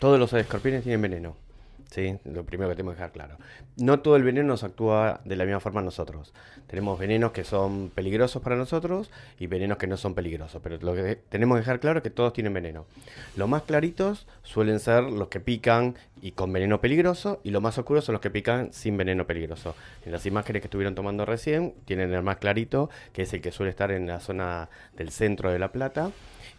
Todos los escorpiones tienen veneno. ¿sí? Lo primero que tenemos que dejar claro. No todo el veneno nos actúa de la misma forma a nosotros. Tenemos venenos que son peligrosos para nosotros y venenos que no son peligrosos, pero lo que tenemos que dejar claro es que todos tienen veneno. Los más claritos suelen ser los que pican y con veneno peligroso y los más oscuros son los que pican sin veneno peligroso. En las imágenes que estuvieron tomando recién tienen el más clarito, que es el que suele estar en la zona del centro de La Plata.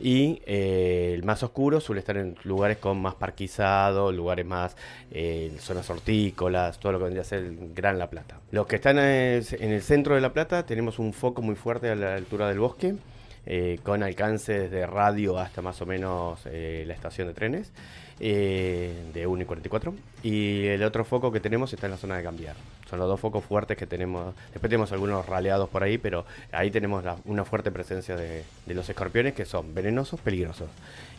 Y eh, el más oscuro suele estar en lugares con más parquizado, lugares más eh, zonas hortícolas, todo lo que vendría a ser Gran La Plata. Los que están en el centro de La Plata tenemos un foco muy fuerte a la altura del bosque eh, con alcances de radio hasta más o menos eh, la estación de trenes, eh, de 1 y 44. Y el otro foco que tenemos está en la zona de cambiar. Son los dos focos fuertes que tenemos. Después tenemos algunos raleados por ahí, pero ahí tenemos una fuerte presencia de, los escorpiones que son venenosos, peligrosos.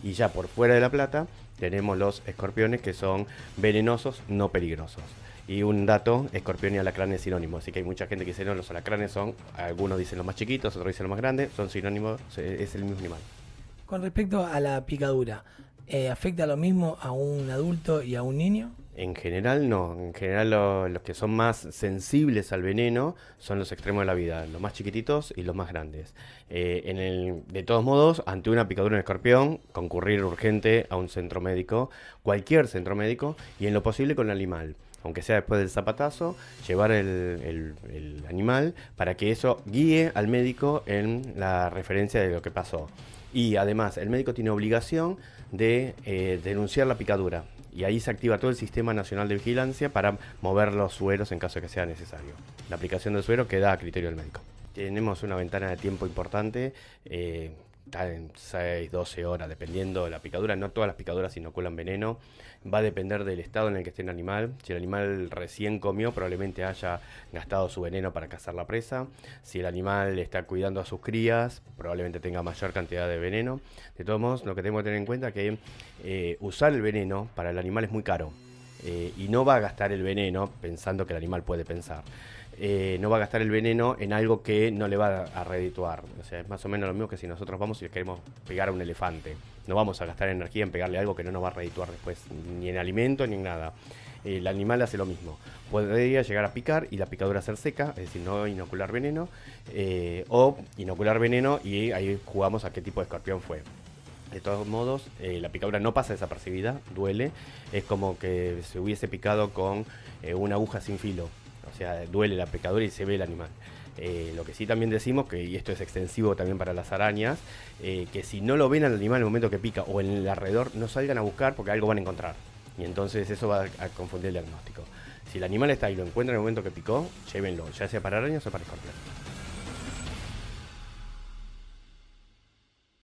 Y ya por fuera de La Plata tenemos los escorpiones que son venenosos, no peligrosos. Y un dato, escorpión y alacrán es sinónimo, así que hay mucha gente que dice, no, los alacranes son, algunos dicen los más chiquitos, otros dicen los más grandes, son sinónimos, es el mismo animal. Con respecto a la picadura, eh, ¿afecta lo mismo a un adulto y a un niño? En general no, en general los que son más sensibles al veneno son los extremos de la vida, los más chiquititos y los más grandes. Eh, en el, de todos modos, ante una picadura en escorpión, concurrir urgente a un centro médico, cualquier centro médico, y en lo posible con el animal aunque sea después del zapatazo, llevar el, animal para que eso guíe al médico en la referencia de lo que pasó. Y además, el médico tiene obligación de eh, denunciar la picadura. Y ahí se activa todo el sistema nacional de vigilancia para mover los sueros en caso que sea necesario. La aplicación del suero queda a criterio del médico. Tenemos una ventana de tiempo importante. Eh, en 6, 12 horas, dependiendo de la picadura. No todas las picaduras inoculan veneno. Va a depender del estado en el que esté el animal. Si el animal recién comió, probablemente haya gastado su veneno para cazar la presa. Si el animal está cuidando a sus crías, probablemente tenga mayor cantidad de veneno. De todos modos, lo que tengo que tener en cuenta es que eh, usar el veneno para el animal es muy caro. Eh, y no va a gastar el veneno pensando que el animal puede pensar. Eh, no va a gastar el veneno en algo que no le va a redituar. O sea, es más o menos lo mismo que si nosotros vamos y queremos pegar a un elefante. No vamos a gastar energía en pegarle algo que no nos va a redituar después, ni en alimento ni en nada. El animal hace lo mismo. Podría llegar a picar y la picadura ser seca, es decir, no inocular veneno, eh, o inocular veneno y ahí jugamos a qué tipo de escorpión fue. De todos modos, eh, la picadura no pasa desapercibida, duele. Es como que se hubiese picado con una aguja sin filo. O sea, duele la pecadora y se ve el animal. Eh, lo que sí también decimos, que, y esto es extensivo también para las arañas, eh, que si no lo ven al animal en el momento que pica o en el alrededor, no salgan a buscar porque algo van a encontrar. Y entonces eso va a confundir el diagnóstico. Si el animal está ahí y lo encuentra en el momento que picó, llévenlo, ya sea para arañas o para escorpiones.